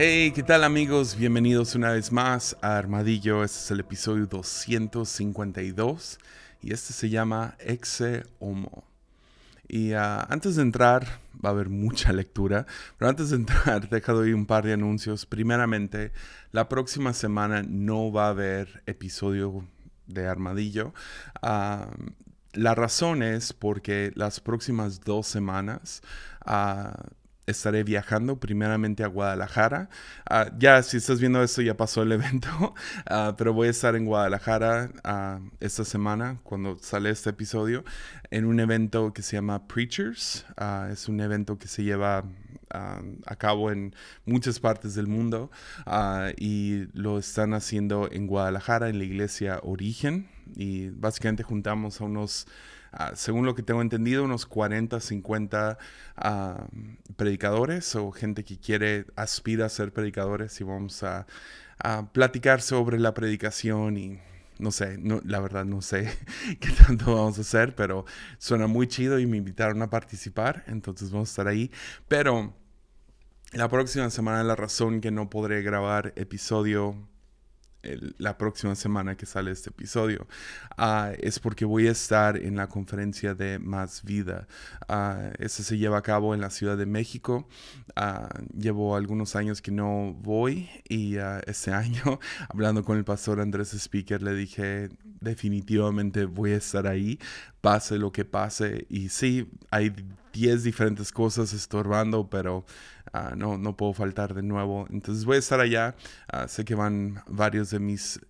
Hey, ¿qué tal amigos? Bienvenidos una vez más a Armadillo. Este es el episodio 252 y este se llama Exe Homo. Y ah, antes de entrar, va a haber mucha lectura, pero antes de entrar, dejado oír un par de anuncios. Primeramente, la próxima semana no va a haber episodio de Armadillo. Ah, la razón es porque las próximas dos semanas ah, estaré viajando primeramente a Guadalajara. Ah, ya, si estás viendo esto, ya pasó el evento, ah, pero voy a estar en Guadalajara ah, esta semana, cuando sale este episodio, en un evento que se llama Preachers. es un evento que se lleva a cabo en muchas partes del mundo y lo están haciendo en Guadalajara, en la iglesia Origen. Y básicamente juntamos a unos según lo que tengo entendido, unos 40, 50 ah, predicadores o gente que quiere, aspira a ser predicadores y vamos a, platicar sobre la predicación y no sé, la verdad no sé qué tanto vamos a hacer, pero suena muy chido y me invitaron a participar, entonces vamos a estar ahí. Pero la próxima semana la razón que no podré grabar episodio la próxima semana que sale este episodio, ah, es porque voy a estar en la conferencia de Más Vida. Uh, se lleva a cabo en la Ciudad de México. Ah, llevo algunos años que no voy y este año, hablando con el pastor Andrés Speaker, le dije definitivamente voy a estar ahí pase lo que pase. Y sí, hay 10 diferentes cosas estorbando, pero ah, no, no puedo faltar de nuevo. Entonces voy a estar allá. Ah, sé que van varios de mis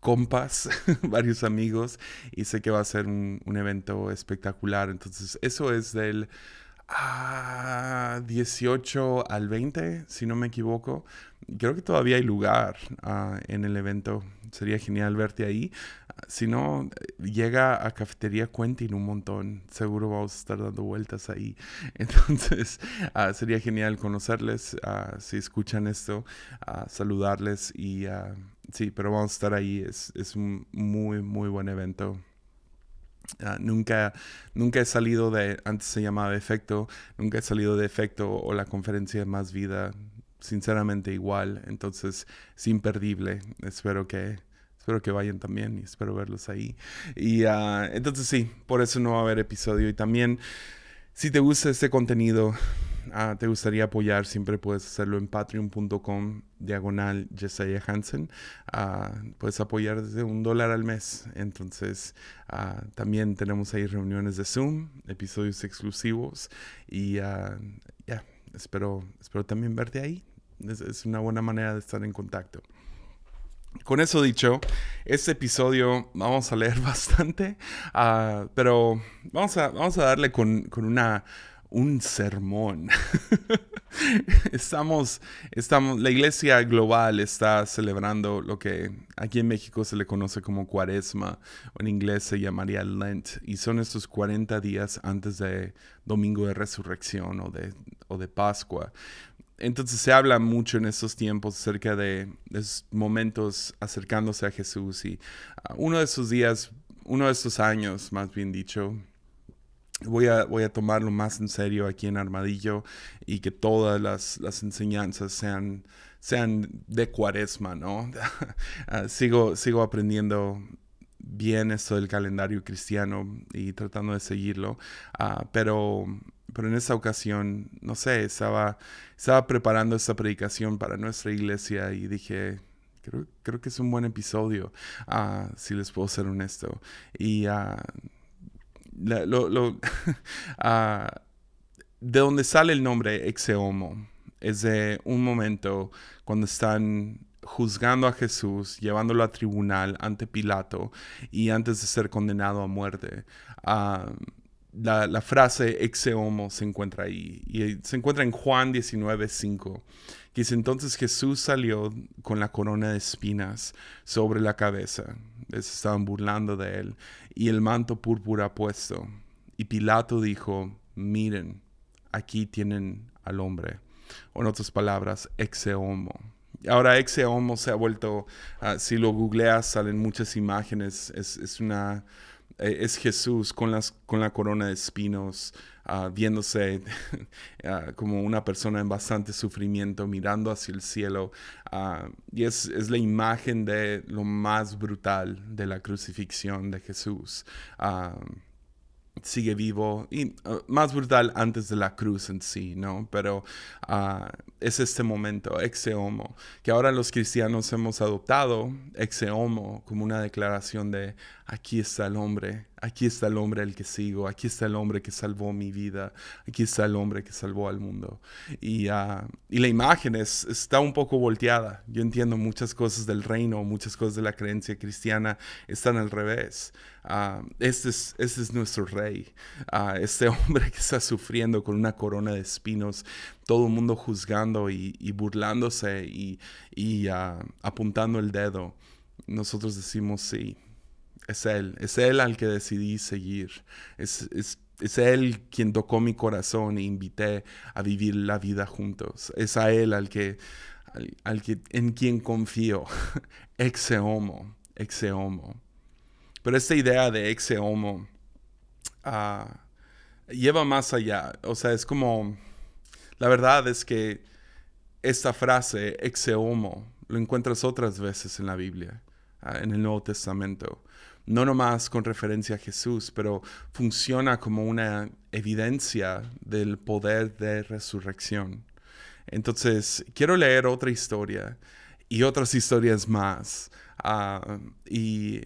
compas, varios amigos, y sé que va a ser un, evento espectacular. Entonces eso es del... 18 ah, al 20, si no me equivoco. Creo que todavía hay lugar en el evento. Sería genial verte ahí si no, llega a Cafetería Quentin un montón. Seguro vamos a estar dando vueltas ahí. Entonces, ah, sería genial conocerles, ah, si escuchan esto, ah, saludarles y sí, pero vamos a estar ahí. Es, un muy, muy buen evento. nunca, nunca he salido de, antes se llamaba Efecto, nunca he salido de Efecto o la conferencia de Más Vida, sinceramente igual, entonces es imperdible, espero que, Espero que vayan también y espero verlos ahí. Y ah, entonces sí, por eso no va a haber episodio. Y también, si te gusta este contenido, ah, te gustaría apoyar, siempre puedes hacerlo en patreon.com diagonal jesse Hansen. Ah, puedes apoyar desde un dólar al mes. Entonces, también tenemos ahí reuniones de Zoom, episodios exclusivos y ya, espero, espero también verte ahí. es una buena manera de estar en contacto. Con eso dicho, este episodio vamos a leer bastante, ah, pero vamos a, vamos a darle con, con una un sermón. estamos, estamos, la iglesia global está celebrando lo que aquí en México se le conoce como cuaresma, o en inglés se llamaría Lent, y son estos 40 días antes de Domingo de Resurrección o de, o de Pascua, entonces se habla mucho en estos tiempos acerca de, esos momentos acercándose a Jesús y ah, uno de esos días, uno de esos años, más bien dicho, voy a, voy a tomarlo más en serio aquí en Armadillo y que todas las, las enseñanzas sean, sean de cuaresma, ¿no? Ah, sigo, sigo aprendiendo bien esto del calendario cristiano y tratando de seguirlo, ah, pero pero en esa ocasión, no sé, estaba, estaba preparando esta predicación para nuestra iglesia y dije, creo, que es un buen episodio, ah, si les puedo ser honesto. Y ah, lo, ah, de donde sale el nombre Exeomo es de un momento cuando están juzgando a Jesús, llevándolo a tribunal ante Pilato y antes de ser condenado a muerte la, frase exe homo se encuentra ahí. Y eh, se encuentra en Juan 19, 5. Que dice, entonces Jesús salió con la corona de espinas sobre la cabeza. Se estaban burlando de él. Y el manto púrpura puesto. Y Pilato dijo, miren, aquí tienen al hombre. O en otras palabras, exe homo. Ahora exe homo se ha vuelto, ah, si lo googleas salen muchas imágenes, es, es una eh, es Jesús con, las, con la corona de espinos, ah, viéndose ah, como una persona en bastante sufrimiento, mirando hacia el cielo. Ah, y es, la imagen de lo más brutal de la crucifixión de Jesús sigue vivo y más brutal antes de la cruz en sí, ¿no? Pero es este momento, exe homo, que ahora los cristianos hemos adoptado exe homo como una declaración de aquí está el hombre, aquí está el hombre al que sigo, aquí está el hombre que salvó mi vida, aquí está el hombre que salvó al mundo. Y, ah, la imagen está un poco volteada. Yo entiendo muchas cosas del reino, muchas cosas de la creencia cristiana están al revés. Ah, este, este, es, nuestro rey, ah, este hombre que está sufriendo con una corona de espinos, todo el mundo juzgando y, burlándose y apuntando el dedo. Nosotros decimos sí, es Él, es Él al que decidí seguir. Es, es, Él quien tocó mi corazón e invité a vivir la vida juntos. Es a Él al que, al, que, en quien confío. exe homo, Pero esta idea de exe homo ah, lleva más allá. O sea, es como, la verdad es que esta frase, exe homo, lo encuentras otras veces en la Biblia, ah, en el Nuevo Testamento no nomás con referencia a Jesús, pero funciona como una evidencia del poder de resurrección. Entonces, quiero leer otra historia y otras historias más ah, y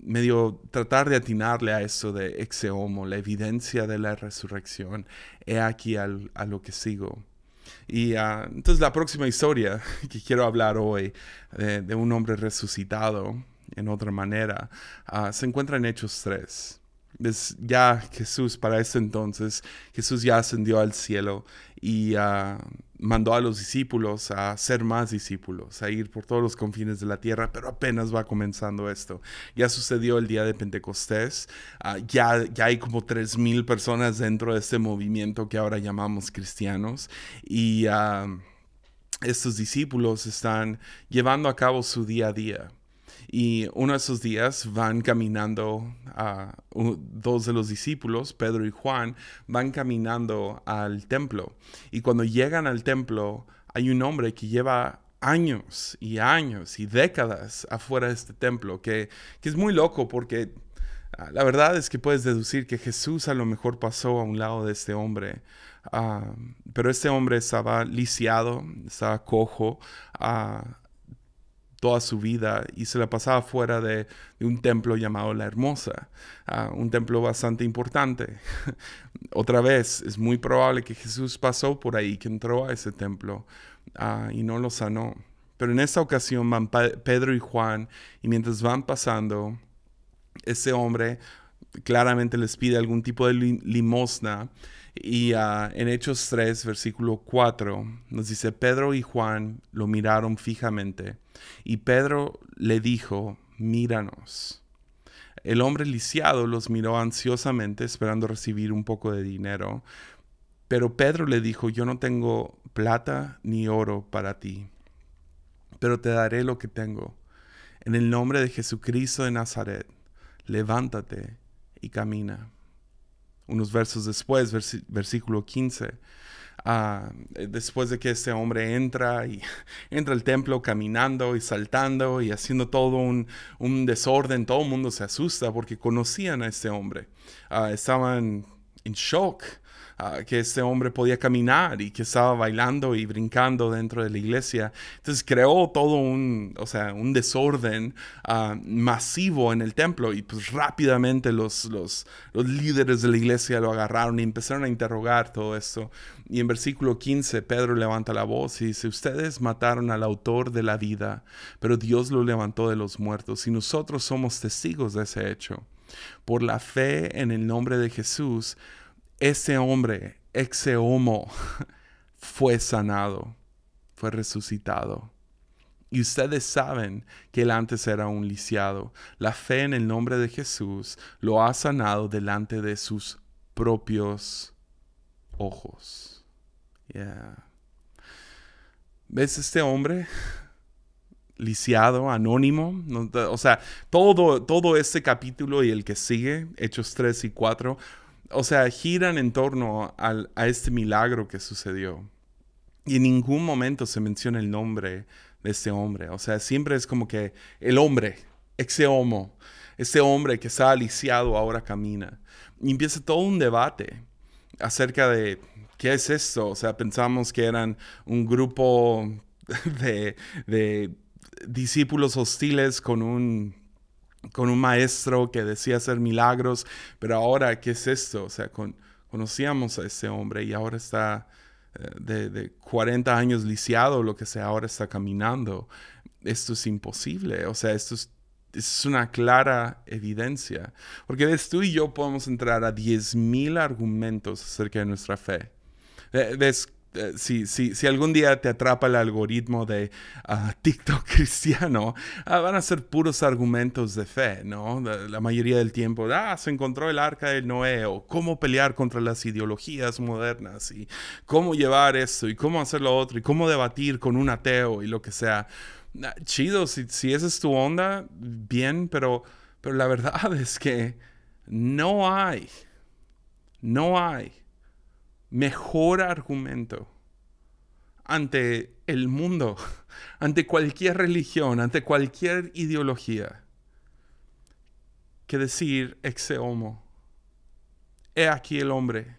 medio tratar de atinarle a eso de exeomo, la evidencia de la resurrección. He aquí a lo que sigo. Y ah, entonces la próxima historia que quiero hablar hoy eh, de un hombre resucitado en otra manera, ah, se encuentran Hechos 3. ya Jesús, para ese entonces, Jesús ya ascendió al cielo y ah, mandó a los discípulos a ser más discípulos, a ir por todos los confines de la tierra, pero apenas va comenzando esto. Ya sucedió el día de Pentecostés, ah, ya, ya hay como 3.000 personas dentro de este movimiento que ahora llamamos cristianos y estos discípulos están llevando a cabo su día a día. Y uno de esos días van caminando, ah, dos de los discípulos, Pedro y Juan, van caminando al templo. Y cuando llegan al templo, hay un hombre que lleva años y años y décadas afuera de este templo, que, es muy loco porque ah, la verdad es que puedes deducir que Jesús a lo mejor pasó a un lado de este hombre. Ah, pero este hombre estaba lisiado, estaba cojo, toda su vida y se la pasaba fuera de, un templo llamado La Hermosa, ah, un templo bastante importante. Otra vez, es muy probable que Jesús pasó por ahí, que entró a ese templo ah, y no lo sanó. Pero en esta ocasión van Pedro y Juan y mientras van pasando, ese hombre claramente les pide algún tipo de limosna. Y ah, en Hechos 3, versículo 4, nos dice, Pedro y Juan lo miraron fijamente y Pedro le dijo, míranos. El hombre lisiado los miró ansiosamente esperando recibir un poco de dinero, pero Pedro le dijo, yo no tengo plata ni oro para ti, pero te daré lo que tengo. En el nombre de Jesucristo de Nazaret, levántate y camina. Unos versos después, versículo 15 Ah, después de que este hombre entra y entra al templo caminando y saltando y haciendo todo un, desorden, todo el mundo se asusta porque conocían a este hombre. Ah, estaban en shock Ah, que este hombre podía caminar y que estaba bailando y brincando dentro de la iglesia. Entonces creó todo un, o sea, un desorden ah, masivo en el templo y pues rápidamente los, los, los líderes de la iglesia lo agarraron y empezaron a interrogar todo esto. Y en versículo 15 Pedro levanta la voz y dice, ustedes mataron al autor de la vida, pero Dios lo levantó de los muertos y nosotros somos testigos de ese hecho. Por la fe en el nombre de Jesús, ese hombre, ese homo, fue sanado, fue resucitado. Y ustedes saben que él antes era un lisiado. La fe en el nombre de Jesús lo ha sanado delante de sus propios ojos. ¿Ves este hombre? lisiado, anónimo. o sea, todo, todo este capítulo y el que sigue, Hechos 3 y 4, o sea, giran en torno a este milagro que sucedió. Y en ningún momento se menciona el nombre de este hombre. O sea, siempre es como que el hombre, ese homo, ese hombre que está aliciado ahora camina. Y empieza todo un debate acerca de qué es esto. O sea, pensamos que eran un grupo de, de discípulos hostiles con un con un maestro que decía hacer milagros, pero ahora, ¿qué es esto? O sea, con, conocíamos a ese hombre y ahora está eh, de, 40 años lisiado, lo que sea, ahora está caminando. Esto es imposible, o sea, esto es, es una clara evidencia, porque tú y yo podemos entrar a 10.000 argumentos acerca de nuestra fe. Eh, ves eh, si, algún día te atrapa el algoritmo de ah, TikTok cristiano, ah, van a ser puros argumentos de fe, ¿no? La, mayoría del tiempo, ah, se encontró el arca del Noé, o cómo pelear contra las ideologías modernas, y cómo llevar esto, y cómo hacer lo otro, y cómo debatir con un ateo, y lo que sea. Ah, chido, si, si esa es tu onda, bien, pero, pero la verdad es que no hay, no hay mejor argumento ante el mundo, ante cualquier religión, ante cualquier ideología, que decir ex homo. He aquí el hombre,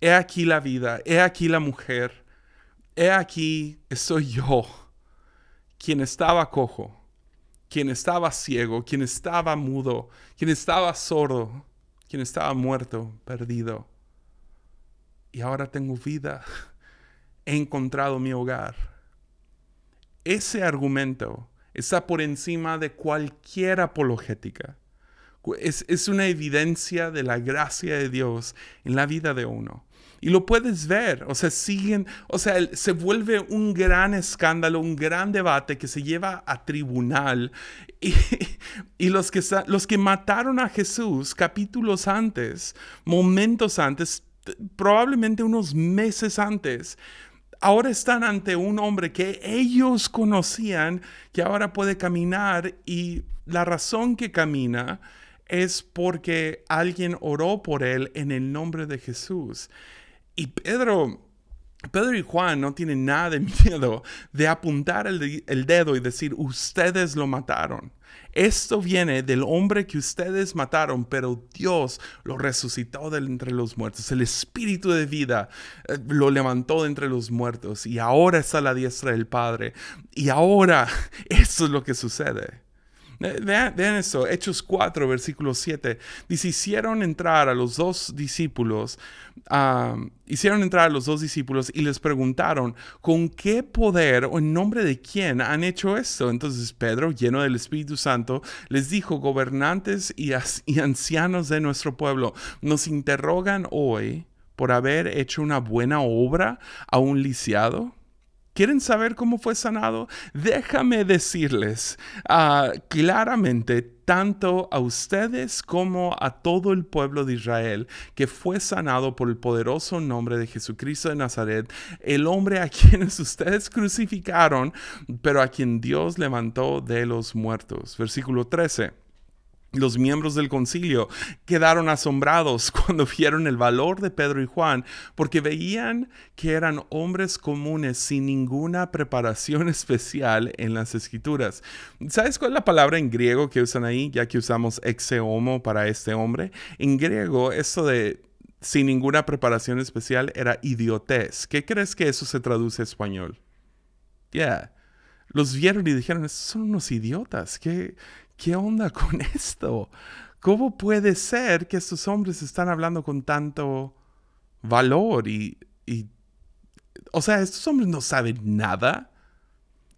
he aquí la vida, he aquí la mujer, he aquí soy yo, quien estaba cojo, quien estaba ciego, quien estaba mudo, quien estaba sordo, quien estaba muerto, perdido y ahora tengo vida. He encontrado mi hogar. Ese argumento está por encima de cualquier apologética. Es, es, una evidencia de la gracia de Dios en la vida de uno. Y lo puedes ver, o sea, siguen, o sea, se vuelve un gran escándalo, un gran debate que se lleva a tribunal. Y, los, que, los que mataron a Jesús capítulos antes, momentos antes, probablemente unos meses antes, ahora están ante un hombre que ellos conocían, que ahora puede caminar y la razón que camina es porque alguien oró por él en el nombre de Jesús. Y Pedro Pedro y Juan no tienen nada de miedo de apuntar el, dedo y decir, ustedes lo mataron. Esto viene del hombre que ustedes mataron, pero Dios lo resucitó de entre los muertos. El espíritu de vida eh, lo levantó de entre los muertos y ahora está a la diestra del Padre. Y ahora eso es lo que sucede. Vean, esto, Hechos 4, versículo 7. Dice, hicieron entrar a los dos discípulos, hicieron entrar a los dos discípulos y les preguntaron, ¿con qué poder o en nombre de quién han hecho esto? Entonces Pedro, lleno del Espíritu Santo, les dijo, gobernantes y, y ancianos de nuestro pueblo, nos interrogan hoy por haber hecho una buena obra a un lisiado ¿Quieren saber cómo fue sanado? Déjame decirles ah, claramente, tanto a ustedes como a todo el pueblo de Israel, que fue sanado por el poderoso nombre de Jesucristo de Nazaret, el hombre a quienes ustedes crucificaron, pero a quien Dios levantó de los muertos. Versículo 13. Los miembros del concilio quedaron asombrados cuando vieron el valor de Pedro y Juan, porque veían que eran hombres comunes sin ninguna preparación especial en las escrituras. ¿Sabes cuál es la palabra en griego que usan ahí, ya que usamos homo para este hombre? En griego, esto de sin ninguna preparación especial era idiotez. ¿Qué crees que eso se traduce a español? Yeah los vieron y dijeron, estos son unos idiotas, ¿Qué, ¿qué onda con esto? ¿Cómo puede ser que estos hombres están hablando con tanto valor? Y, o sea, estos hombres no saben nada.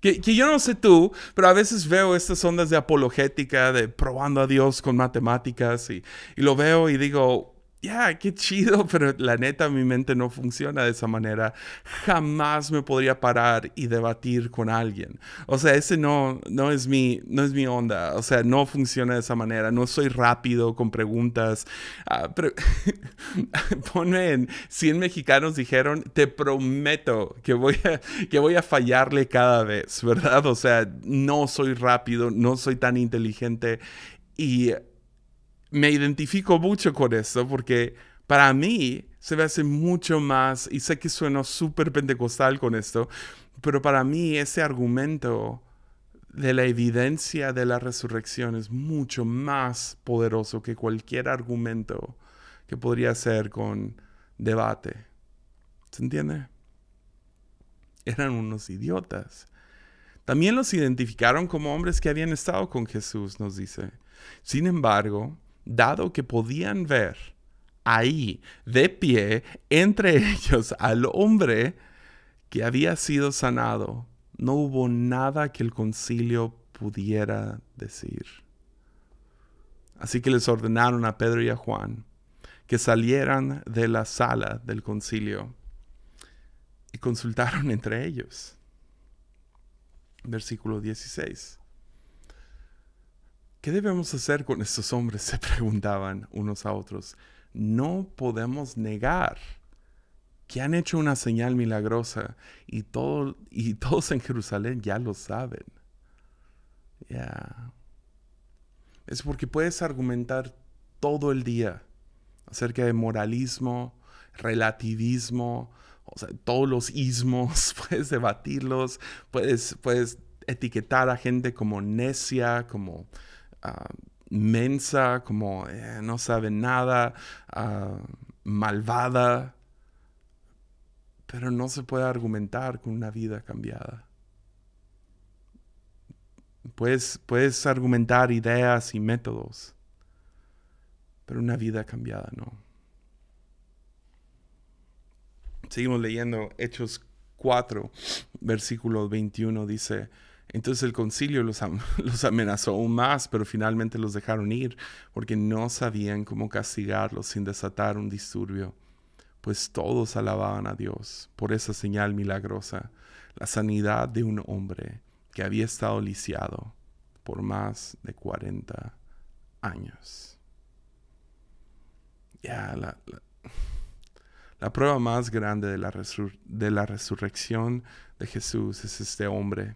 Que, yo no sé tú, pero a veces veo estas ondas de apologética, de probando a Dios con matemáticas, y, y lo veo y digo, ya, qué chido, pero la neta mi mente no funciona de esa manera. Jamás me podría parar y debatir con alguien. O sea, ese no, no, es mi, no es mi onda. O sea, no funciona de esa manera. No soy rápido con preguntas. Ah, ponme en 100 mexicanos dijeron, te prometo que voy, a, que voy a fallarle cada vez, ¿verdad? O sea, no soy rápido, no soy tan inteligente y me identifico mucho con esto porque para mí se me hace mucho más, y sé que sueno súper pentecostal con esto, pero para mí ese argumento de la evidencia de la resurrección es mucho más poderoso que cualquier argumento que podría ser con debate. ¿Se entiende? Eran unos idiotas. También los identificaron como hombres que habían estado con Jesús, nos dice. Sin embargo, dado que podían ver ahí, de pie, entre ellos al hombre que había sido sanado, no hubo nada que el concilio pudiera decir. Así que les ordenaron a Pedro y a Juan que salieran de la sala del concilio y consultaron entre ellos. Versículo 16. ¿Qué debemos hacer con estos hombres? se preguntaban unos a otros. No podemos negar que han hecho una señal milagrosa y, todo, y todos en Jerusalén ya lo saben. Es porque puedes argumentar todo el día acerca de moralismo, relativismo, todos los ismos, puedes debatirlos, puedes, puedes etiquetar a gente como necia, como Ah, mensa, como eh, no sabe nada, ah, malvada, pero no se puede argumentar con una vida cambiada. Puedes, puedes argumentar ideas y métodos, pero una vida cambiada no. Seguimos leyendo Hechos 4, versículo 21, dice, entonces el concilio los, amenazó aún más, pero finalmente los dejaron ir porque no sabían cómo castigarlos sin desatar un disturbio, pues todos alababan a Dios por esa señal milagrosa, la sanidad de un hombre que había estado lisiado por más de 40 años. Ya, la, prueba más grande de la, de la resurrección de Jesús es este hombre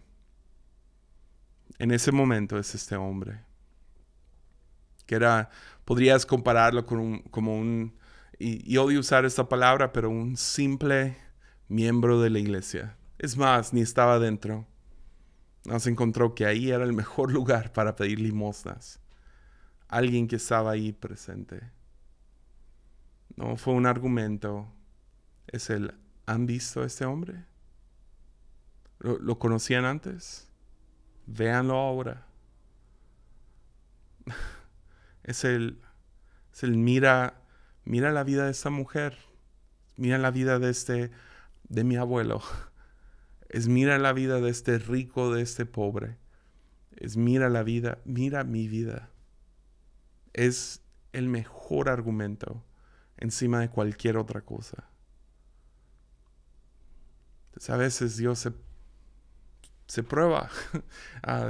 en ese momento es este hombre. Que era, podrías compararlo con un, como un, y, odio usar esta palabra, pero un simple miembro de la iglesia. Es más, ni estaba dentro. Nos encontró que ahí era el mejor lugar para pedir limosnas. Alguien que estaba ahí presente. No fue un argumento. Es el, ¿han visto a este hombre? ¿Lo, lo conocían antes? véanlo ahora. Es el, el mira, mira la vida de esta mujer, mira la vida de este, de mi abuelo. Es mira la vida de este rico, de este pobre. Es mira la vida, mira mi vida. Es el mejor argumento encima de cualquier otra cosa. Entonces a veces Dios se se prueba, ah,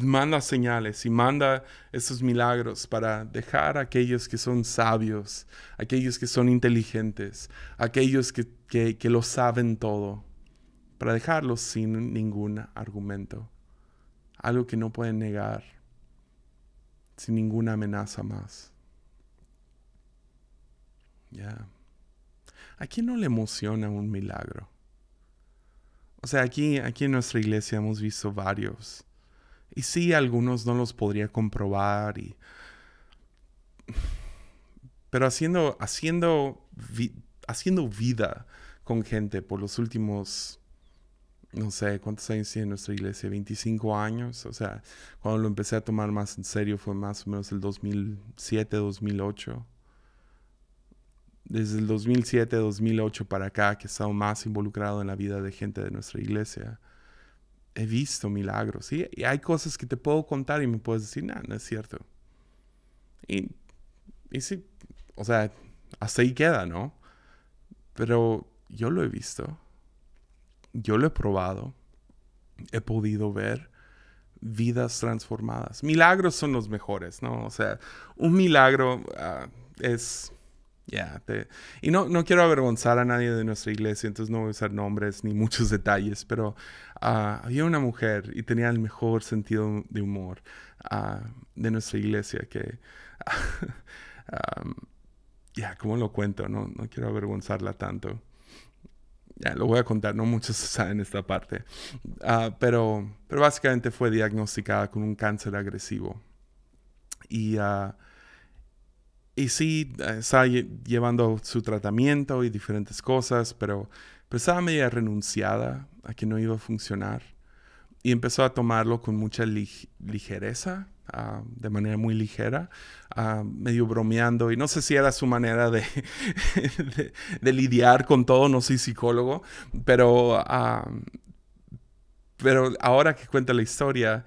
manda señales y manda esos milagros para dejar a aquellos que son sabios, aquellos que son inteligentes, aquellos que, lo saben todo, para dejarlos sin ningún argumento, algo que no pueden negar, sin ninguna amenaza más. ¿A quién no le emociona un milagro? O sea, aquí, aquí en nuestra iglesia hemos visto varios. Y sí, algunos no los podría comprobar y... Pero haciendo, haciendo, haciendo vida con gente por los últimos, no sé, ¿cuántos años tiene nuestra iglesia? 25 años. O sea, cuando lo empecé a tomar más en serio fue más o menos el 2007, 2008 desde el 2007, 2008 para acá, que he estado más involucrado en la vida de gente de nuestra iglesia, he visto milagros. ¿sí? Y hay cosas que te puedo contar y me puedes decir, no, no es cierto. Y, sí, o sea, hasta ahí queda, ¿no? Pero yo lo he visto, yo lo he probado, he podido ver vidas transformadas. Milagros son los mejores, ¿no? O sea, un milagro ah, es ya, y no, no quiero avergonzar a nadie de nuestra iglesia, entonces no voy a usar nombres ni muchos detalles, pero ah, había una mujer y tenía el mejor sentido de humor ah, de nuestra iglesia que... ya, ¿cómo lo cuento? No, no quiero avergonzarla tanto. Ya, lo voy a contar, no muchos saben esta parte. Ah, pero, pero básicamente fue diagnosticada con un cáncer agresivo. Y y sí, está llevando su tratamiento y diferentes cosas, pero, estaba media renunciada a que no iba a funcionar. Y empezó a tomarlo con mucha ligereza, ah, de manera muy ligera, ah, medio bromeando. Y no sé si era su manera de, de, lidiar con todo, no soy psicólogo, pero, ah, pero ahora que cuenta la historia,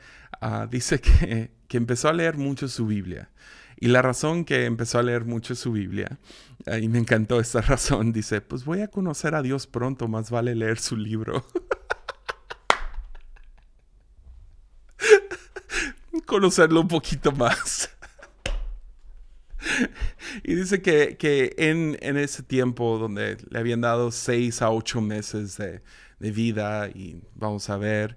dice que, que empezó a leer mucho su Biblia. Y la razón que empezó a leer mucho su Biblia, eh, y me encantó esta razón, dice, pues voy a conocer a Dios pronto, más vale leer su libro. conocerlo un poquito más. y dice que, en, ese tiempo donde le habían dado seis a ocho meses de, de vida y vamos a ver,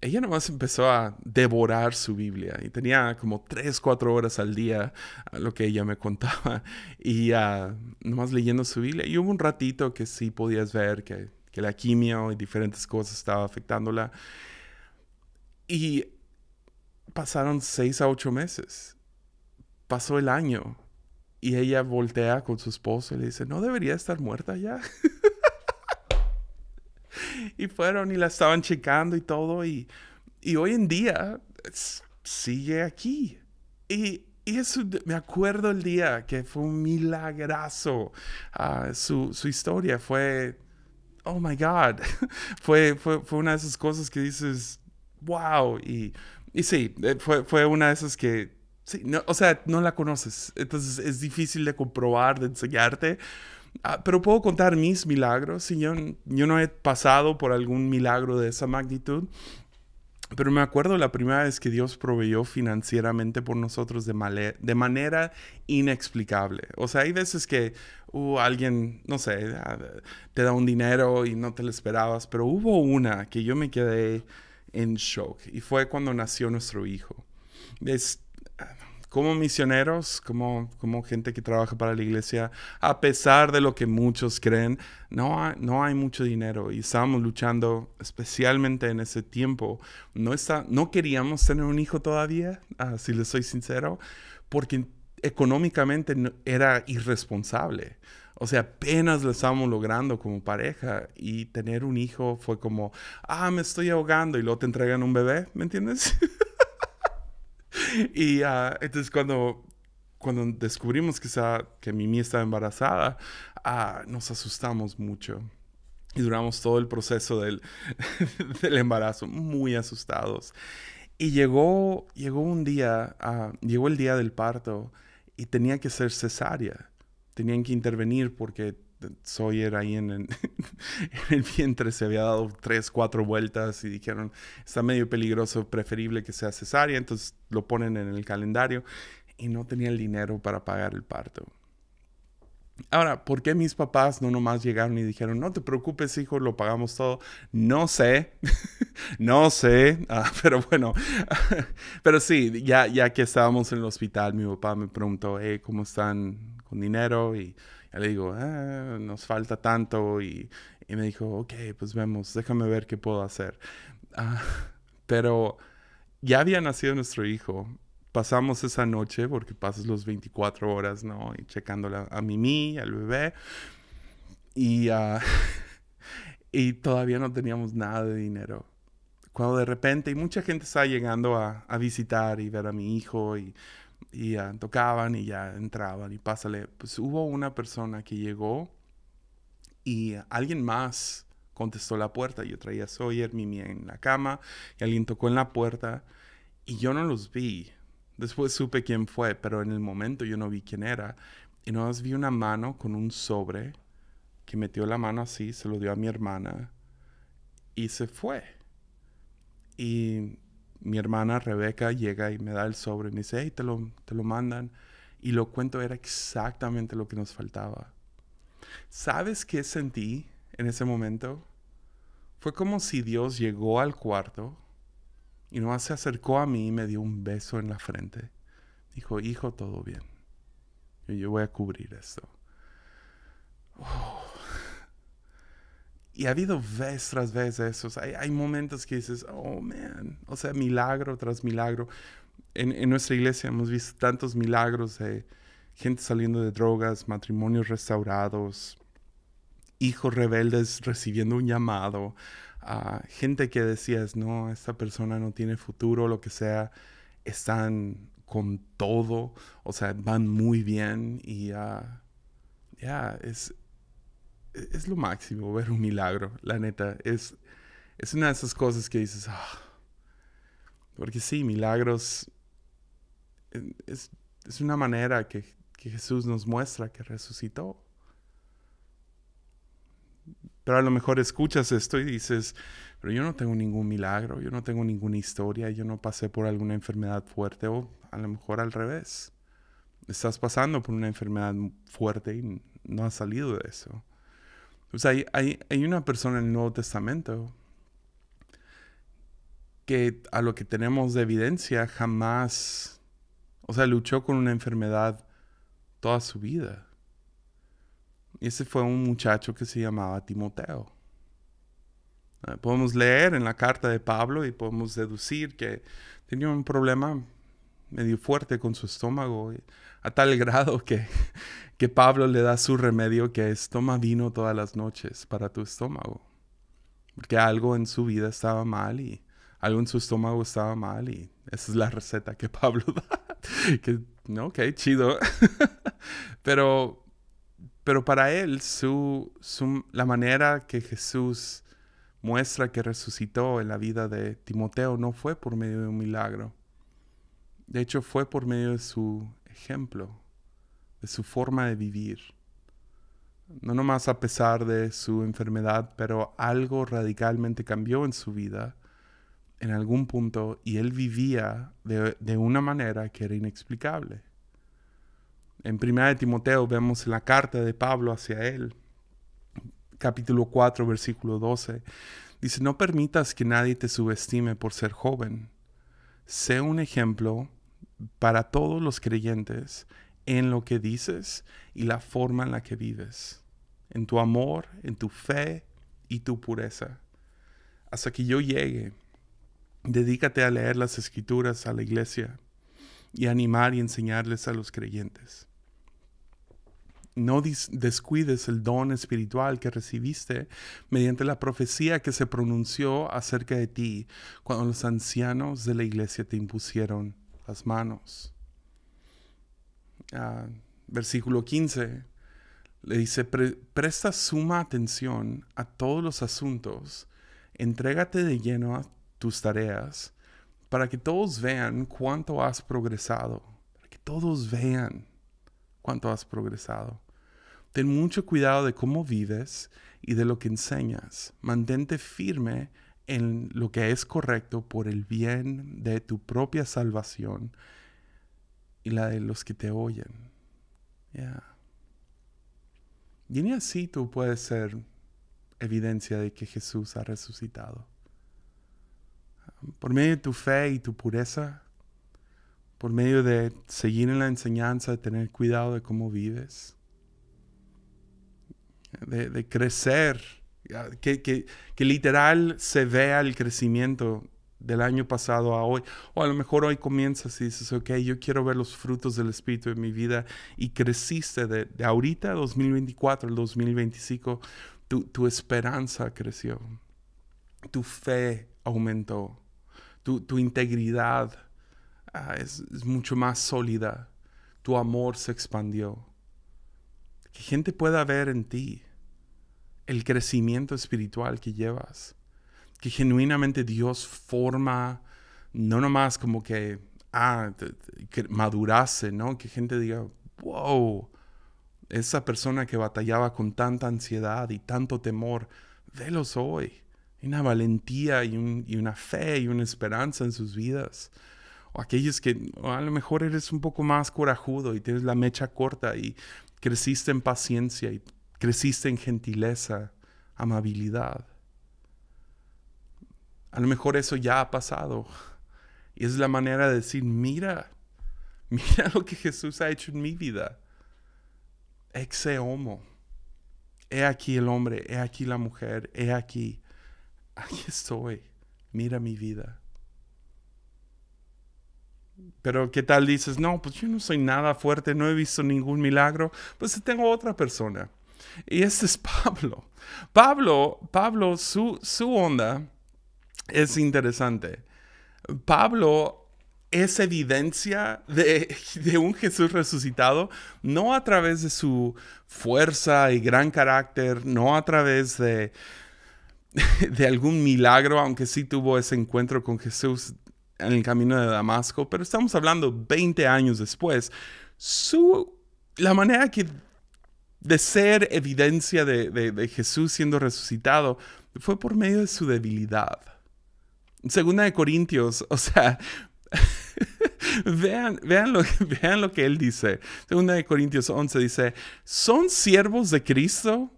ella nomás empezó a devorar su Biblia y tenía como tres, cuatro horas al día lo que ella me contaba y ah, nomás leyendo su Biblia. Y hubo un ratito que sí podías ver que, la quimio y diferentes cosas estaba afectándola. Y pasaron seis a ocho meses. Pasó el año y ella voltea con su esposo y le dice, ¿no debería estar muerta ya? y fueron y la estaban checando y todo. Y, y hoy en día sigue aquí. Y, eso, me acuerdo el día que fue un milagrazo. Ah, su, su, historia fue, oh my God, fue, fue, fue, una de esas cosas que dices, wow. Y, y sí, eh, fue, fue una de esas que, sí, no, o sea, no la conoces. Entonces es difícil de comprobar, de enseñarte. Ah, pero puedo contar mis milagros. Si yo, yo no he pasado por algún milagro de esa magnitud, pero me acuerdo la primera vez que Dios proveyó financieramente por nosotros de, manera inexplicable. O sea, hay veces que hubo uh, alguien, no sé, ah, te da un dinero y no te lo esperabas, pero hubo una que yo me quedé en shock y fue cuando nació nuestro hijo. Es como misioneros, como, como gente que trabaja para la iglesia, a pesar de lo que muchos creen, no hay, no hay mucho dinero y estábamos luchando especialmente en ese tiempo. No, está, no queríamos tener un hijo todavía, ah, si les soy sincero, porque económicamente era irresponsable. O sea, apenas lo estábamos logrando como pareja y tener un hijo fue como, ah, me estoy ahogando y luego te entregan un bebé, ¿me entiendes? y ah, entonces cuando, cuando descubrimos que Mimi estaba embarazada, ah, nos asustamos mucho. Y duramos todo el proceso del, del embarazo muy asustados. Y llegó, llegó un día, ah, llegó el día del parto y tenía que ser cesárea. Tenían que intervenir porque Sawyer ahí en, el vientre se había dado tres, cuatro vueltas y dijeron, está medio peligroso, preferible que sea cesárea, entonces lo ponen en el calendario y no tenía el dinero para pagar el parto. Ahora, ¿por qué mis papás no nomás llegaron y dijeron, no te preocupes hijo, lo pagamos todo? No sé, no sé, ah, pero bueno, pero sí, ya, ya que estábamos en el hospital, mi papá me preguntó, eh ¿cómo están con dinero? Y le digo, ah, nos falta tanto y, me dijo, ok, pues vemos, déjame ver qué puedo hacer. Ah, pero ya había nacido nuestro hijo. Pasamos esa noche, porque pasas los 24 horas, ¿no? Y checando a Mimi, al bebé. Y, ah, y todavía no teníamos nada de dinero cuando de repente y mucha gente está llegando a, a, visitar y ver a mi hijo y y ya tocaban y ya entraban y pásale. Pues hubo una persona que llegó y alguien más contestó la puerta. Yo traía Sawyer, Mimi en la cama y alguien tocó en la puerta y yo no los vi. Después supe quién fue, pero en el momento yo no vi quién era. Y más vi una mano con un sobre que metió la mano así, se lo dio a mi hermana y se fue. Y mi hermana Rebeca llega y me da el sobre y me dice, hey, te lo, te lo mandan. Y lo cuento era exactamente lo que nos faltaba. ¿Sabes qué sentí en ese momento? Fue como si Dios llegó al cuarto y no se acercó a mí y me dio un beso en la frente. Dijo, hijo, todo bien. Yo, voy a cubrir esto y ha habido vez tras vez esos hay, hay, momentos que dices, oh man, o sea, milagro tras milagro. En, en nuestra iglesia hemos visto tantos milagros de gente saliendo de drogas, matrimonios restaurados, hijos rebeldes recibiendo un llamado, a gente que decías, no, esta persona no tiene futuro, lo que sea, están con todo, o sea, van muy bien y ah, ya, es, es lo máximo ver un milagro, la neta. Es, es una de esas cosas que dices, ah". porque sí, milagros eh, es, una manera que, que, Jesús nos muestra que resucitó. Pero a lo mejor escuchas esto y dices, pero yo no tengo ningún milagro, yo no tengo ninguna historia, yo no pasé por alguna enfermedad fuerte o a lo mejor al revés. Estás pasando por una enfermedad fuerte y no has salido de eso hay, hay una persona en el Nuevo Testamento que a lo que tenemos de evidencia jamás, o sea, luchó con una enfermedad toda su vida. Y ese fue un muchacho que se llamaba Timoteo. Ah, podemos leer en la carta de Pablo y podemos deducir que tenía un problema medio fuerte con su estómago, eh, a tal grado que que Pablo le da su remedio que es toma vino todas las noches para tu estómago. Porque algo en su vida estaba mal y algo en su estómago estaba mal y esa es la receta que Pablo da. que, ok, chido. pero, pero para él, su, la manera que Jesús muestra que resucitó en la vida de Timoteo no fue por medio de un milagro. De hecho, fue por medio de su ejemplo, de su forma de vivir. No nomás a pesar de su enfermedad, pero algo radicalmente cambió en su vida en algún punto y él vivía de, una manera que era inexplicable. En 1 Timoteo vemos la carta de Pablo hacia él, capítulo 4, versículo 12. Dice, no permitas que nadie te subestime por ser joven. Sé un ejemplo para todos los creyentes en lo que dices y la forma en la que vives, en tu amor, en tu fe y tu pureza. Hasta que yo llegue, dedícate a leer las escrituras a la iglesia y animar y enseñarles a los creyentes. No descuides el don espiritual que recibiste mediante la profecía que se pronunció acerca de ti cuando los ancianos de la iglesia te impusieron las manos versículo 15, le dice, presta suma atención a todos los asuntos, entrégate de lleno a tus tareas, para que todos vean cuánto has progresado, para que todos vean cuánto has progresado. Ten mucho cuidado de cómo vives y de lo que enseñas. Mantente firme en lo que es correcto por el bien de tu propia salvación y la de los que te oyen. ya. Y ni así tú puedes ser evidencia de que Jesús ha resucitado. Por medio de tu fe y tu pureza, por medio de seguir en la enseñanza, de tener cuidado de cómo vives, de, crecer, que, que literal se vea el crecimiento del año pasado a hoy. O a lo mejor hoy comienzas y dices, ok, yo quiero ver los frutos del Espíritu en mi vida y creciste de, de ahorita, 2024, el 2025, tu, tu, esperanza creció, tu fe aumentó, tu, integridad ah, es, es mucho más sólida, tu amor se expandió. Que gente pueda ver en ti el crecimiento espiritual que llevas que genuinamente Dios forma, no nomás como que, ah, que madurase, ¿no? Que gente diga, wow, esa persona que batallaba con tanta ansiedad y tanto temor, velos hoy. Hay una valentía y, una fe y una esperanza en sus vidas. O aquellos que a lo mejor eres un poco más corajudo y tienes la mecha corta y creciste en paciencia y creciste en gentileza, amabilidad. A lo mejor eso ya ha pasado. Y es la manera de decir, mira, mira lo que Jesús ha hecho en mi vida. Exe homo. He aquí el hombre, he aquí la mujer, he aquí. Aquí estoy. Mira mi vida. Pero ¿qué tal dices? No, pues yo no soy nada fuerte, no he visto ningún milagro. Pues tengo otra persona. Y este es Pablo. Pablo, Pablo, su, su onda es interesante. Pablo es evidencia de, un Jesús resucitado, no a través de su fuerza y gran carácter, no a través de, algún milagro, aunque sí tuvo ese encuentro con Jesús en el camino de Damasco, pero estamos hablando 20 años después, su, la manera que de ser evidencia de Jesús siendo resucitado fue por medio de su debilidad Segunda de Corintios, o sea, vean, vean, lo, vean lo que él dice. Segunda de Corintios 11 dice, ¿son siervos de Cristo?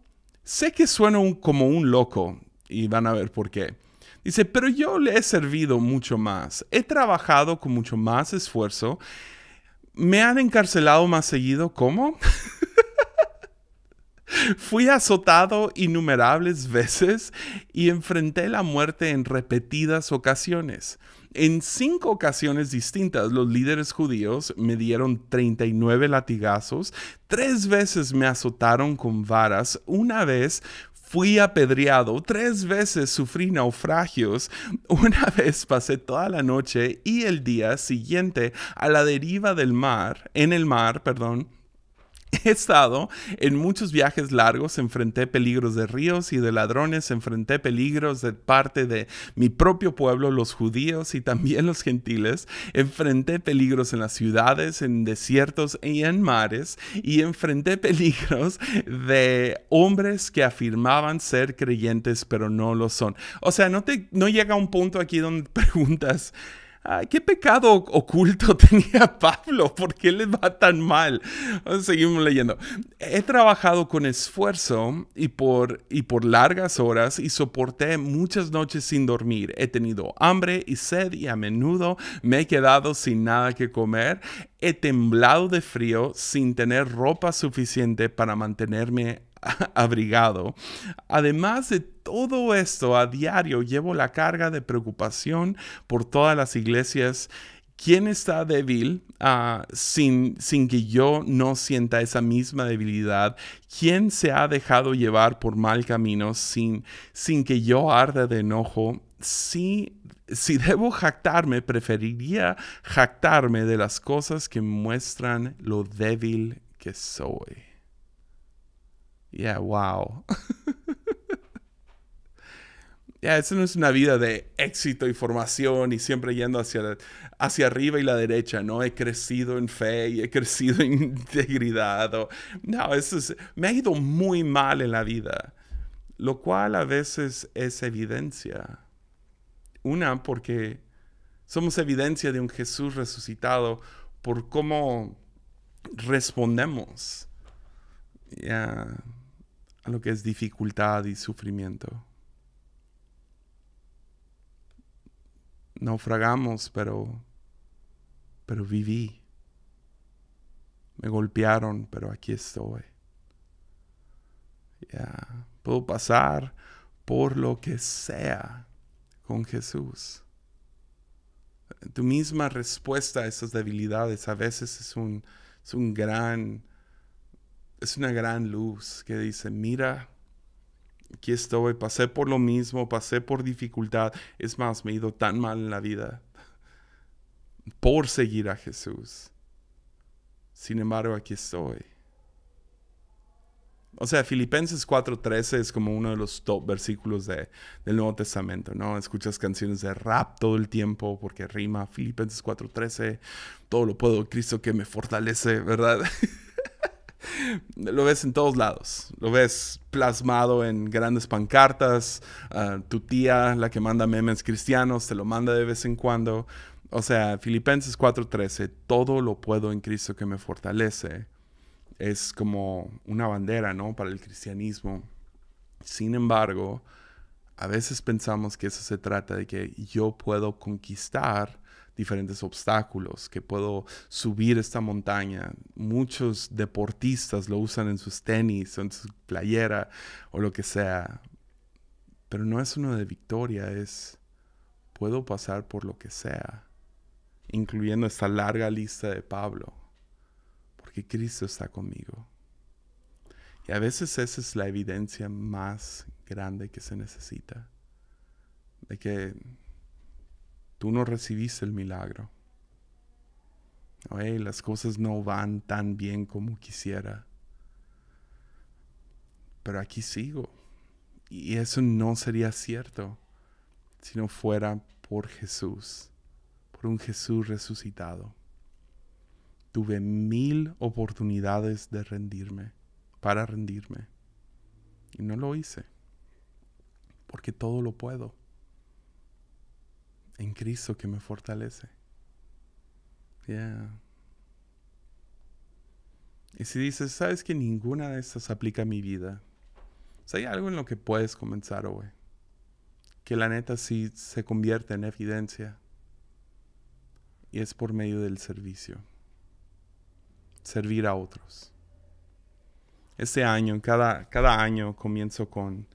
Sé que suena como un loco y van a ver por qué. Dice, pero yo le he servido mucho más, he trabajado con mucho más esfuerzo, me han encarcelado más seguido, ¿cómo? Fui azotado innumerables veces y enfrenté la muerte en repetidas ocasiones. En cinco ocasiones distintas, los líderes judíos me dieron 39 latigazos, tres veces me azotaron con varas, una vez fui apedreado, tres veces sufrí naufragios, una vez pasé toda la noche y el día siguiente a la deriva del mar, en el mar, perdón, He estado en muchos viajes largos, enfrenté peligros de ríos y de ladrones, enfrenté peligros de parte de mi propio pueblo, los judíos y también los gentiles, enfrenté peligros en las ciudades, en desiertos y en mares, y enfrenté peligros de hombres que afirmaban ser creyentes pero no lo son. O sea, no, te, no llega un punto aquí donde preguntas... ¿Qué pecado oculto tenía Pablo? ¿Por qué le va tan mal? Ah, seguimos leyendo. He trabajado con esfuerzo y por, y por largas horas y soporté muchas noches sin dormir. He tenido hambre y sed y a menudo me he quedado sin nada que comer. He temblado de frío sin tener ropa suficiente para mantenerme abrigado. Además de todo esto, a diario llevo la carga de preocupación por todas las iglesias ¿Quién está débil ah, sin, sin, que yo no sienta esa misma debilidad? ¿Quién se ha dejado llevar por mal camino sin, sin que yo arde de enojo? Si, si debo jactarme, preferiría jactarme de las cosas que muestran lo débil que soy. Yeah, wow. Yeah, eso no es una vida de éxito y formación y siempre yendo hacia, hacia arriba y la derecha, ¿no? He crecido en fe y he crecido en integridad. no, eso es, me ha ido muy mal en la vida, lo cual a veces es evidencia. Una, porque somos evidencia de un Jesús resucitado por cómo respondemos. Yeah lo que es dificultad y sufrimiento. Naufragamos, pero, pero viví. Me golpearon, pero aquí estoy. Puedo pasar por lo que sea con Jesús. Tu misma respuesta a esas debilidades a veces es un gran es una gran luz que dice, mira, aquí estoy, pasé por lo mismo, pasé por dificultad, es más, me he ido tan mal en la vida por seguir a Jesús. Sin embargo, aquí estoy. O sea, Filipenses 4:13 es como uno de los top versículos de, del Nuevo Testamento, ¿no? Escuchas canciones de rap todo el tiempo porque rima Filipenses 4:13, todo lo puedo, Cristo que me fortalece, ¿verdad? lo ves en todos lados, lo ves plasmado en grandes pancartas, ah, tu tía, la que manda memes cristianos, te lo manda de vez en cuando. O sea, Filipenses 4:13, todo lo puedo en Cristo que me fortalece, es como una bandera, ¿no? Para el cristianismo. Sin embargo, a veces pensamos que eso se trata de que yo puedo conquistar diferentes obstáculos, que puedo subir esta montaña. Muchos deportistas lo usan en sus tenis, en su playera o lo que sea. Pero no es uno de victoria, es puedo pasar por lo que sea, incluyendo esta larga lista de Pablo, porque Cristo está conmigo. Y a veces esa es la evidencia más grande que se necesita, de que tú no recibiste el milagro. Oye, las cosas no van tan bien como quisiera. Pero aquí sigo. Y eso no sería cierto si no fuera por Jesús, por un Jesús resucitado. Tuve mil oportunidades de rendirme, para rendirme. Y no lo hice, porque todo lo puedo en Cristo que me fortalece. Yeah. Y si dices, sabes que ninguna de estas aplica a mi vida, si hay algo en lo que puedes comenzar hoy. Que la neta sí se convierte en evidencia. Y es por medio del servicio. Servir a otros. Este año, cada, cada año comienzo con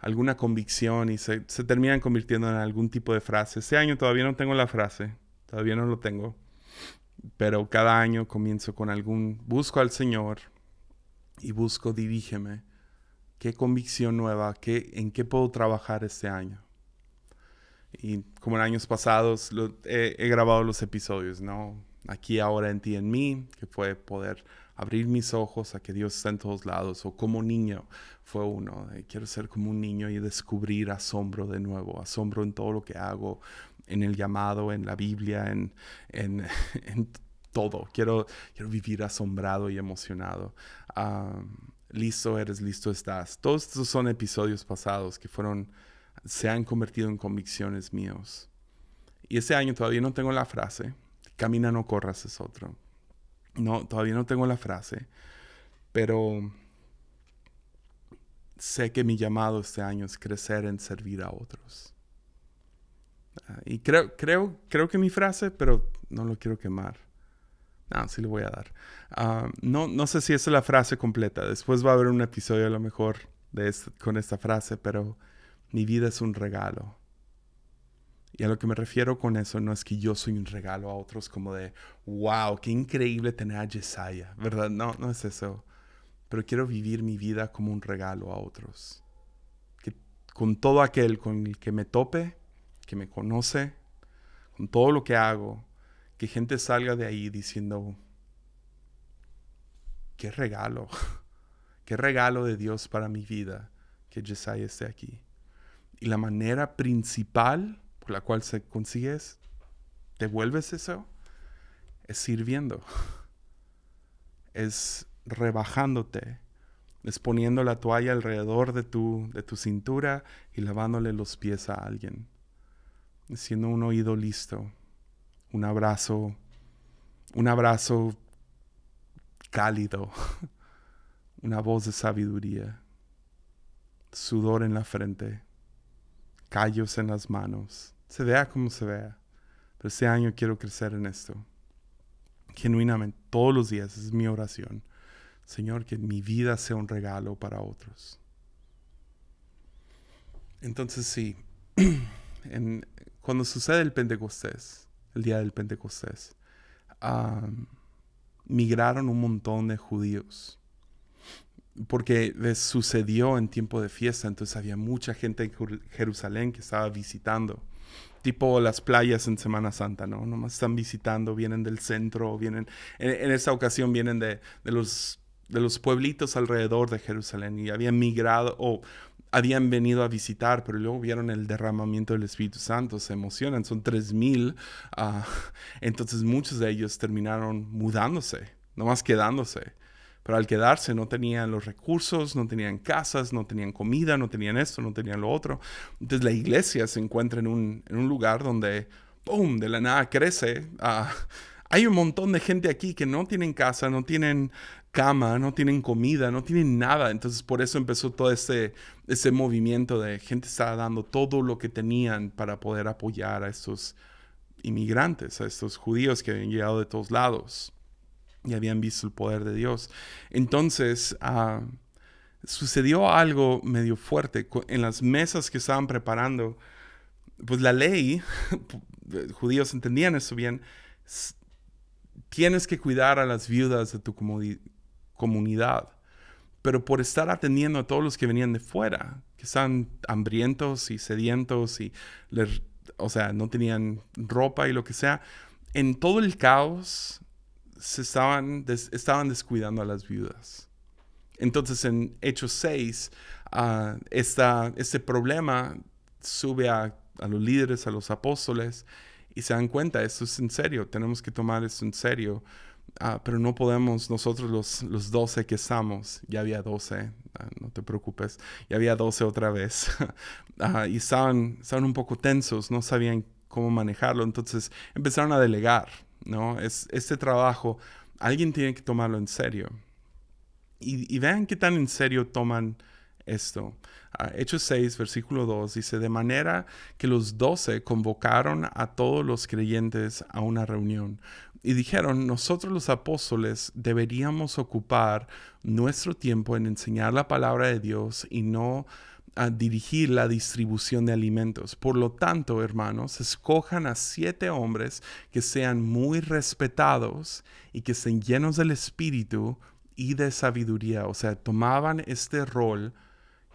alguna convicción y se, terminan convirtiendo en algún tipo de frase. Este año todavía no tengo la frase, todavía no lo tengo, pero cada año comienzo con algún, busco al Señor y busco, dirígeme, qué convicción nueva, qué, en qué puedo trabajar este año. Y como en años pasados he, grabado los episodios, ¿no? Aquí, ahora, en ti, en mí, que fue poder abrir mis ojos a que Dios está en todos lados, o como niño fue uno, quiero ser como un niño y descubrir asombro de nuevo, asombro en todo lo que hago, en el llamado, en la Biblia, en, en, todo, quiero, quiero vivir asombrado y emocionado. listo eres, listo estás. Todos estos son episodios pasados que fueron, se han convertido en convicciones míos. Y ese año todavía no tengo la frase, camina no corras es otro, no, todavía no tengo la frase, pero sé que mi llamado este año es crecer en servir a otros. Ah, y creo, creo, creo que mi frase, pero no lo quiero quemar. No, sí le voy a dar. Ah, no, sé si es la frase completa. Después va a haber un episodio a lo mejor de con esta frase, pero mi vida es un regalo y a lo que me refiero con eso no es que yo soy un regalo a otros como de, wow, qué increíble tener a Yesaya, ¿verdad? No, no es eso. Pero quiero vivir mi vida como un regalo a otros. Que con todo aquel con el que me tope, que me conoce, con todo lo que hago, que gente salga de ahí diciendo, qué regalo, qué regalo de Dios para mi vida que Yesaya esté aquí. Y la manera principal la cual se consigues, vuelves eso, es sirviendo, es rebajándote, es poniendo la toalla alrededor de tu, de tu cintura y lavándole los pies a alguien, siendo un oído listo, un abrazo, un abrazo cálido, una voz de sabiduría, sudor en la frente, callos en las manos, se vea como se vea. Pero este año quiero crecer en esto. Genuinamente, todos los días es mi oración. Señor, que mi vida sea un regalo para otros. Entonces sí, cuando sucede el Pentecostés, el día del Pentecostés, migraron un montón de judíos. Porque sucedió en tiempo de fiesta, entonces había mucha gente en Jerusalén que estaba visitando tipo las playas en Semana Santa, ¿no? Nomás están visitando, vienen del centro, vienen, en, esa ocasión vienen de, los, de los pueblitos alrededor de Jerusalén y habían migrado o habían venido a visitar, pero luego vieron el derramamiento del Espíritu Santo, se emocionan, son 3.000, mil, ah, entonces muchos de ellos terminaron mudándose, nomás quedándose. Pero al quedarse no tenían los recursos, no tenían casas, no tenían comida, no tenían esto, no tenían lo otro. Entonces la iglesia se encuentra en un, en un lugar donde, ¡boom!, de la nada crece. Ah, hay un montón de gente aquí que no tienen casa, no tienen cama, no tienen comida, no tienen nada. Entonces por eso empezó todo ese, ese movimiento de gente estaba dando todo lo que tenían para poder apoyar a estos inmigrantes, a estos judíos que habían llegado de todos lados y habían visto el poder de Dios. Entonces, ah, sucedió algo medio fuerte. En las mesas que estaban preparando, pues la ley, judíos entendían eso bien, tienes que cuidar a las viudas de tu comunidad. Pero por estar atendiendo a todos los que venían de fuera, que estaban hambrientos y sedientos y, o sea, no tenían ropa y lo que sea, en todo el caos estaban, estaban descuidando a las viudas. Entonces en Hechos 6, ah, este problema sube a, los líderes, a los apóstoles, y se dan cuenta, esto es en serio, tenemos que tomar esto en serio, ah, pero no podemos, nosotros los, los 12 que estamos, ya había 12, ah, no te preocupes, ya había 12 otra vez, y estaban, estaban un poco tensos, no sabían cómo manejarlo, entonces empezaron a delegar, ¿no? Es, este trabajo, alguien tiene que tomarlo en serio. Y, vean qué tan en serio toman esto. Ah, Hechos 6, versículo 2 dice, de manera que los 12 convocaron a todos los creyentes a una reunión y dijeron, nosotros los apóstoles deberíamos ocupar nuestro tiempo en enseñar la palabra de Dios y no a dirigir la distribución de alimentos. Por lo tanto, hermanos, escojan a siete hombres que sean muy respetados y que estén llenos del espíritu y de sabiduría. O sea, tomaban este rol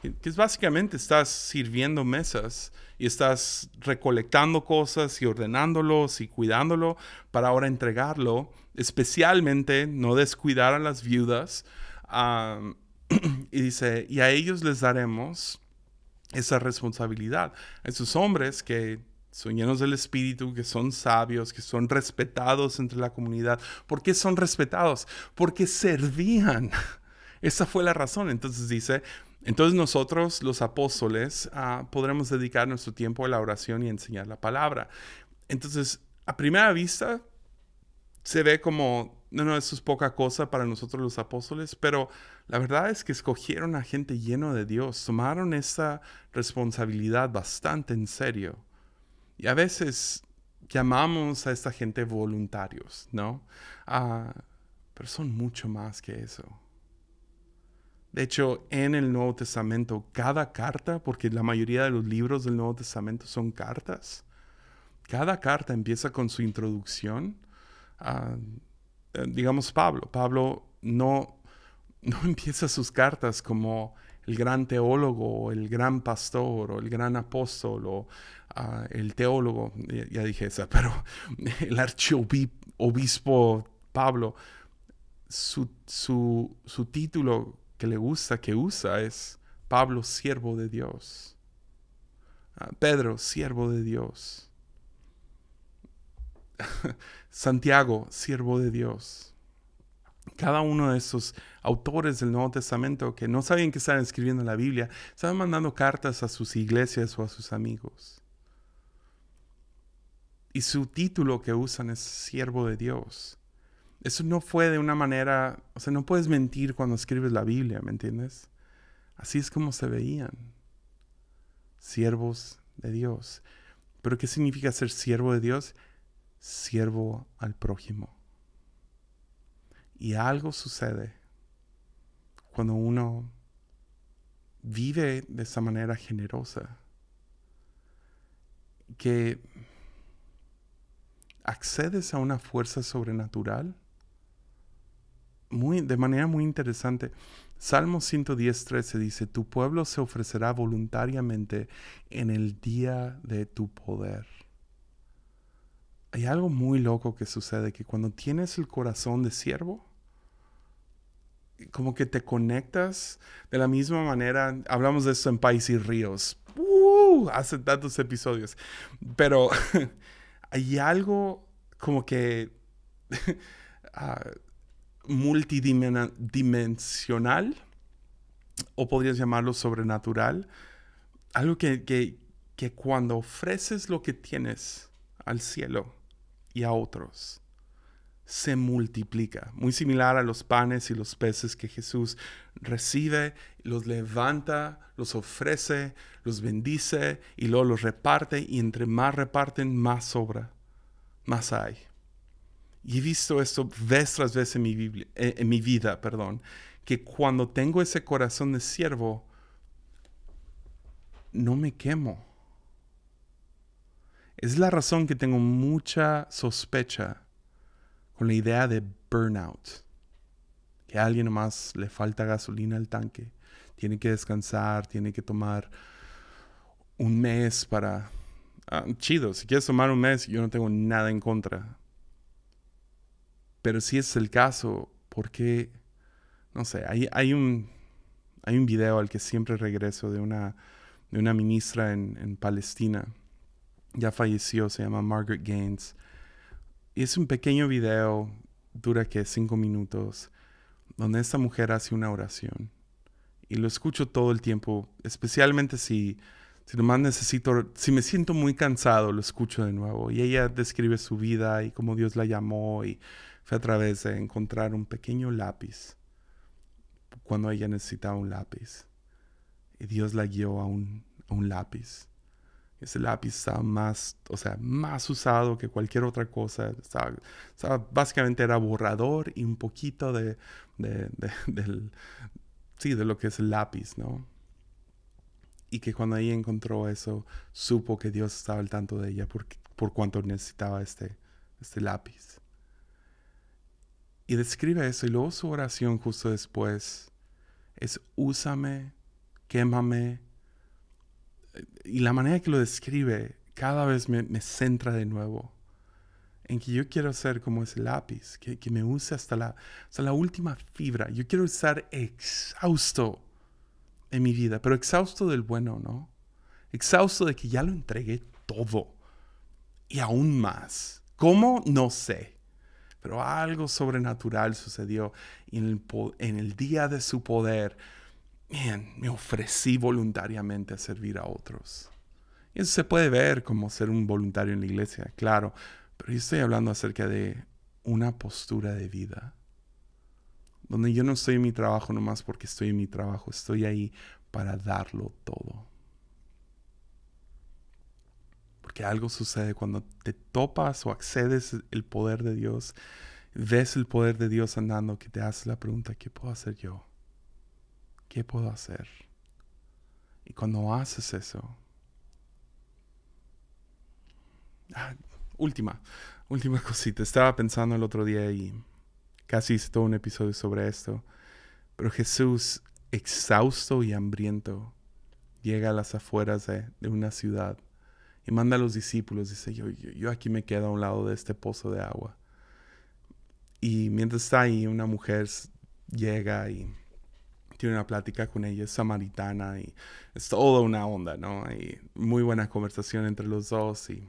que es básicamente estás sirviendo mesas y estás recolectando cosas y ordenándolos y cuidándolo para ahora entregarlo, especialmente no descuidar a las viudas. y dice, y a ellos les daremos esa responsabilidad. A esos hombres que son llenos del Espíritu, que son sabios, que son respetados entre la comunidad. ¿Por qué son respetados? Porque servían. Esa fue la razón. Entonces dice, entonces nosotros los apóstoles ah, podremos dedicar nuestro tiempo a la oración y enseñar la palabra. Entonces, a primera vista, se ve como no, no, eso es poca cosa para nosotros los apóstoles, pero la verdad es que escogieron a gente lleno de Dios, tomaron esa responsabilidad bastante en serio. Y a veces llamamos a esta gente voluntarios, ¿no? Ah, pero son mucho más que eso. De hecho, en el Nuevo Testamento, cada carta, porque la mayoría de los libros del Nuevo Testamento son cartas, cada carta empieza con su introducción. a ah, digamos, Pablo. Pablo no, empieza sus cartas como el gran teólogo, o el gran pastor, o el gran apóstol, o ah, el teólogo, ya, dije esa, pero el archiobispo Pablo. Su, título que le gusta, que usa, es Pablo, siervo de Dios. Ah, Pedro, siervo de Dios. Santiago, siervo de Dios. Cada uno de esos autores del Nuevo Testamento que no sabían que estaban escribiendo la Biblia, estaban mandando cartas a sus iglesias o a sus amigos. Y su título que usan es siervo de Dios. Eso no fue de una manera, o sea, no puedes mentir cuando escribes la Biblia, ¿me entiendes? Así es como se veían, siervos de Dios. ¿Pero qué significa ser siervo de Dios? siervo al prójimo. Y algo sucede cuando uno vive de esa manera generosa, que accedes a una fuerza sobrenatural muy, de manera muy interesante. Salmo 110, dice, tu pueblo se ofrecerá voluntariamente en el día de tu poder hay algo muy loco que sucede, que cuando tienes el corazón de siervo, como que te conectas de la misma manera. Hablamos de eso en País y Ríos, ¡Uh! hace tantos episodios, pero hay algo como que ah, multidimensional, o podrías llamarlo sobrenatural, algo que, que cuando ofreces lo que tienes al cielo, y a otros. Se multiplica, muy similar a los panes y los peces que Jesús recibe, los levanta, los ofrece, los bendice y luego los reparte y entre más reparten, más sobra, más hay. Y he visto esto vez tras vez en mi, eh, en mi vida, perdón, que cuando tengo ese corazón de siervo, no me quemo es la razón que tengo mucha sospecha con la idea de burnout. Que a alguien más le falta gasolina al tanque. Tiene que descansar, tiene que tomar un mes para... Ah, chido, si quieres tomar un mes, yo no tengo nada en contra. Pero si es el caso, porque, no sé, hay, un, hay video al que siempre regreso de una, ministra en Palestina ya falleció, se llama Margaret Gaines. Y es un pequeño video, dura que cinco minutos, donde esta mujer hace una oración. Y lo escucho todo el tiempo, especialmente si, si más necesito, si me siento muy cansado, lo escucho de nuevo. Y ella describe su vida y cómo Dios la llamó y fue a través de encontrar un pequeño lápiz cuando ella necesitaba un lápiz. Y Dios la guió a un, a un lápiz. Ese lápiz estaba más, o sea, más usado que cualquier otra cosa. básicamente era borrador y un poquito de, de, del, sí, de lo que es el lápiz, ¿no? Y que cuando ella encontró eso, supo que Dios estaba al tanto de ella por, por cuanto necesitaba este, este lápiz. Y describe eso y luego su oración justo después es úsame, quémame, y la manera que lo describe cada vez me, centra de nuevo en que yo quiero ser como ese lápiz, que, me use hasta la, la última fibra. Yo quiero estar exhausto en mi vida, pero exhausto del bueno, ¿no? Exhausto de que ya lo entregué todo y aún más. ¿Cómo? No sé. Pero algo sobrenatural sucedió en en el día de su poder man, me ofrecí voluntariamente a servir a otros. Y eso se puede ver como ser un voluntario en la iglesia, claro, pero yo estoy hablando acerca de una postura de vida, donde yo no estoy en mi trabajo nomás porque estoy en mi trabajo, estoy ahí para darlo todo. Porque algo sucede cuando te topas o accedes el poder de Dios, ves el poder de Dios andando, que te hace la pregunta, ¿qué puedo hacer yo? ¿qué puedo hacer? Y cuando haces eso, ah, última, última cosita, estaba pensando el otro día y casi hice todo un episodio sobre esto, pero Jesús, exhausto y hambriento, llega a las afueras de, una ciudad y manda a los discípulos, dice, yo, yo, yo aquí me quedo a un lado de este pozo de agua. Y mientras está ahí, una mujer llega y tiene una plática con ella, es samaritana y es toda una onda, ¿no? Hay muy buena conversación entre los dos y,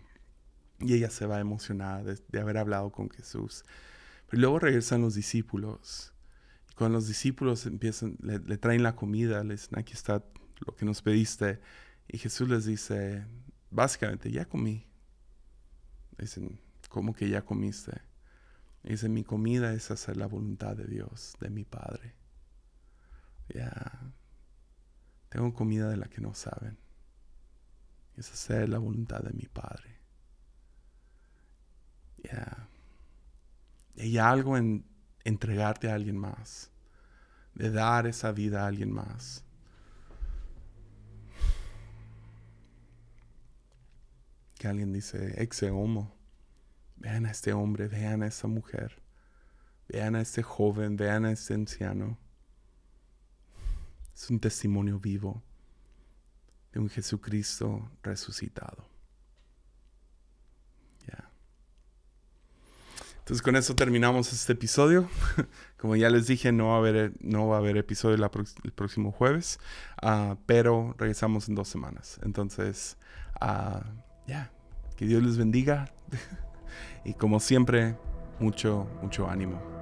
ella se va emocionada de, haber hablado con Jesús. Pero luego regresan los discípulos. Y cuando los discípulos empiezan, le, traen la comida, les dicen, aquí está lo que nos pediste. Y Jesús les dice, básicamente, ya comí. Dicen, ¿cómo que ya comiste? Dice, mi comida es hacer la voluntad de Dios, de mi Padre. Ya. Tengo comida de la que no saben. Y es hacer la voluntad de mi Padre. Ya. Hay algo en entregarte a alguien más. De dar esa vida a alguien más. Que alguien dice, exe homo. Vean a este hombre, vean a esa mujer. Vean a este joven, vean a este anciano es un testimonio vivo de un Jesucristo resucitado. Entonces con eso terminamos este episodio. Como ya les dije, no va a haber, no va a haber episodio el próximo jueves, ah, pero regresamos en dos semanas. Entonces, ah, ya, que Dios les bendiga y como siempre, mucho, mucho ánimo.